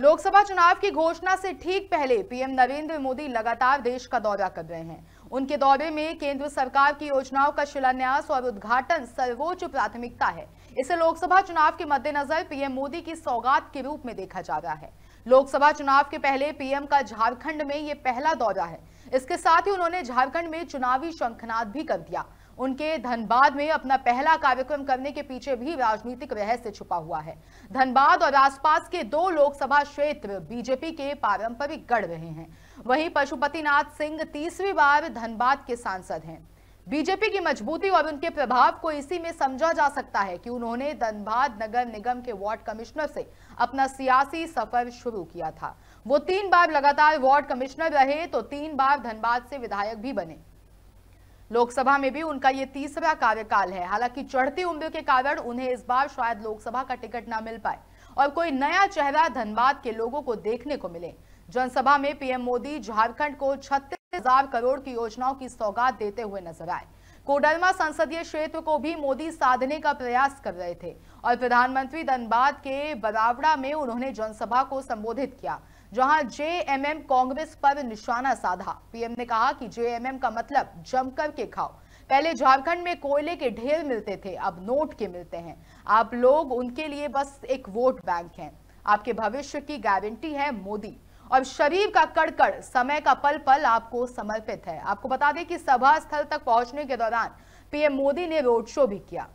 लोकसभा चुनाव की घोषणा से ठीक पहले पीएम नरेंद्र मोदी लगातार देश का दौरा कर रहे हैं उनके दौरे में केंद्र सरकार की योजनाओं का शिलान्यास और उद्घाटन सर्वोच्च प्राथमिकता है इसे लोकसभा चुनाव के मद्देनजर पीएम मोदी की सौगात के रूप में देखा जा रहा है लोकसभा चुनाव के पहले पीएम का झारखंड में ये पहला दौरा है इसके साथ ही उन्होंने झारखंड में चुनावी शंखनाद भी कर दिया उनके धनबाद में अपना पहला कार्यक्रम करने के पीछे भी राजनीतिक रहस्य छुपा हुआ है धनबाद और आसपास के दो लोकसभा क्षेत्र बीजेपी के पारंपरिक गढ़ रहे हैं वहीं पशुपतिनाथ सिंह तीसरी बार धनबाद के सांसद हैं बीजेपी की मजबूती और उनके प्रभाव को इसी में समझा जा सकता है कि उन्होंने धनबाद नगर निगम के वार्ड कमिश्नर से अपना सियासी सफर शुरू किया था वो तीन बार लगातार वार्ड कमिश्नर रहे तो तीन बार धनबाद से विधायक भी बने लोकसभा में भी उनका ये तीसरा कार्यकाल है हालांकि चढ़ती उम्र के कारण उन्हें इस बार शायद लोकसभा का टिकट ना मिल पाए और कोई नया चेहरा धनबाद के लोगों को देखने को मिले जनसभा में पीएम मोदी झारखंड को छत्तीस हजार करोड़ की योजनाओं की सौगात देते हुए नजर आए कोडरमा संसदीय क्षेत्र को भी मोदी साधने का प्रयास कर रहे थे और प्रधानमंत्री धनबाद के बरावड़ा में उन्होंने जनसभा को संबोधित किया जहां जेएमएम कांग्रेस पर निशाना साधा पीएम ने कहा कि जेएमएम का मतलब जमकर के खाओ पहले झारखंड में कोयले के ढेर मिलते थे अब नोट के मिलते हैं आप लोग उनके लिए बस एक वोट बैंक हैं आपके भविष्य की गारंटी है मोदी और शरीर का कड़कड़ समय का पल पल आपको समर्पित है आपको बता दें कि सभा स्थल तक पहुंचने के दौरान पीएम मोदी ने रोड शो भी किया